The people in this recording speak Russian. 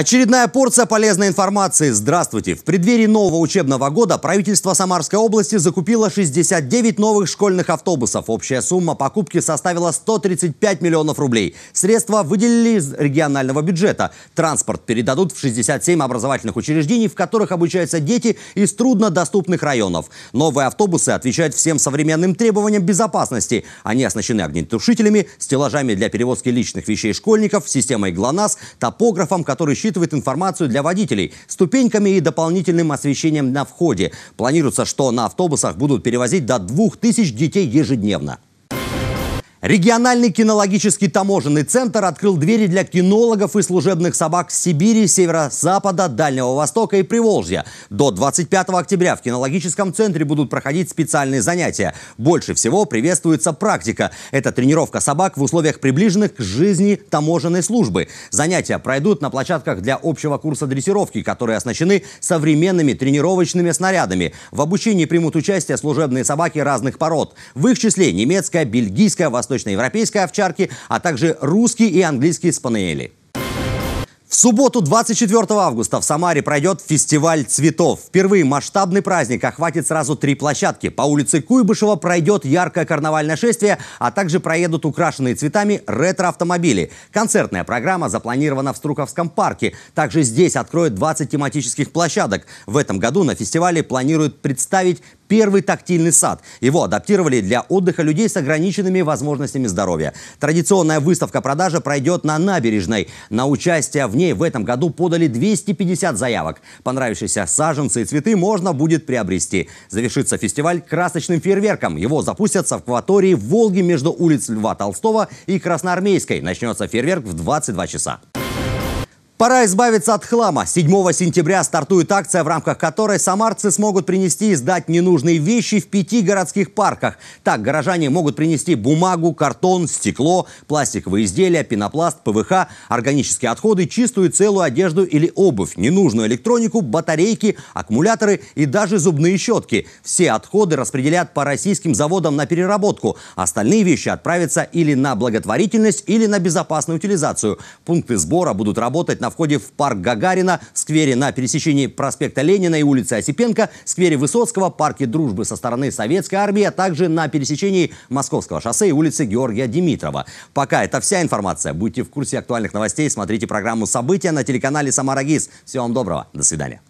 Очередная порция полезной информации. Здравствуйте! В преддверии нового учебного года правительство Самарской области закупило 69 новых школьных автобусов. Общая сумма покупки составила 135 миллионов рублей. Средства выделили из регионального бюджета. Транспорт передадут в 67 образовательных учреждений, в которых обучаются дети из труднодоступных районов. Новые автобусы отвечают всем современным требованиям безопасности. Они оснащены огнетушителями, стеллажами для перевозки личных вещей школьников, системой ГЛОНАСС, топографом, который учитывает информацию для водителей, ступеньками и дополнительным освещением на входе. Планируется, что на автобусах будут перевозить до 2000 детей ежедневно. Региональный кинологический таможенный центр открыл двери для кинологов и служебных собак с Сибири, Северо-Запада, Дальнего Востока и Приволжья. До 25 октября в кинологическом центре будут проходить специальные занятия. Больше всего приветствуется практика. Это тренировка собак в условиях приближенных к жизни таможенной службы. Занятия пройдут на площадках для общего курса дрессировки, которые оснащены современными тренировочными снарядами. В обучении примут участие служебные собаки разных пород. В их числе немецкая, бельгийская, восточная восточноевропейской овчарки, а также русский и английский спаниели. В субботу 24 августа в Самаре пройдет фестиваль цветов. Впервые масштабный праздник охватит сразу три площадки. По улице Куйбышева пройдет яркое карнавальное шествие, а также проедут украшенные цветами ретро-автомобили. Концертная программа запланирована в Струковском парке. Также здесь откроют 20 тематических площадок. В этом году на фестивале планируют представить первый тактильный сад. Его адаптировали для отдыха людей с ограниченными возможностями здоровья. Традиционная выставка-продажа пройдет на набережной. На участие в ней в этом году подали 250 заявок. Понравившиеся саженцы и цветы можно будет приобрести. Завершится фестиваль красочным фейерверком. Его запустят с акватории Волги между улиц Льва Толстого и Красноармейской. Начнется фейерверк в 22 часа. Пора избавиться от хлама. 7 сентября стартует акция, в рамках которой самарцы смогут принести и сдать ненужные вещи в пяти городских парках. Так, горожане могут принести бумагу, картон, стекло, пластиковые изделия, пенопласт, ПВХ, органические отходы, чистую целую одежду или обувь, ненужную электронику, батарейки, аккумуляторы и даже зубные щетки. Все отходы распределят по российским заводам на переработку. Остальные вещи отправятся или на благотворительность, или на безопасную утилизацию. Пункты сбора будут работать на на входе в парк Гагарина, в сквере на пересечении проспекта Ленина и улицы Осипенко, в сквере Высоцкого, парке Дружбы со стороны Советской армии, а также на пересечении Московского шоссе и улицы Георгия Димитрова. Пока это вся информация. Будьте в курсе актуальных новостей, смотрите программу «События» на телеканале «Самарагиз». Всего вам доброго. До свидания.